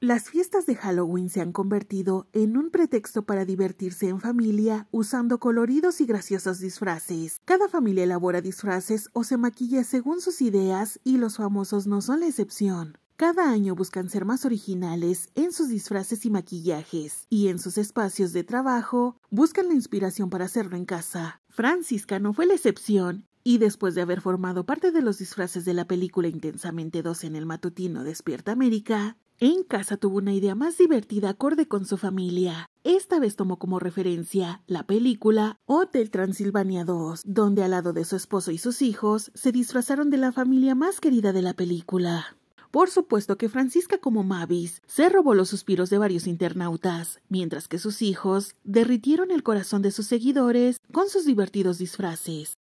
Las fiestas de Halloween se han convertido en un pretexto para divertirse en familia usando coloridos y graciosos disfraces. Cada familia elabora disfraces o se maquilla según sus ideas y los famosos no son la excepción. Cada año buscan ser más originales en sus disfraces y maquillajes, y en sus espacios de trabajo buscan la inspiración para hacerlo en casa. Francisca no fue la excepción, y después de haber formado parte de los disfraces de la película Intensamente 2 en el matutino Despierta América, en casa tuvo una idea más divertida acorde con su familia. Esta vez tomó como referencia la película Hotel Transilvania 2, donde al lado de su esposo y sus hijos se disfrazaron de la familia más querida de la película. Por supuesto que Francisca como Mavis se robó los suspiros de varios internautas, mientras que sus hijos derritieron el corazón de sus seguidores con sus divertidos disfraces.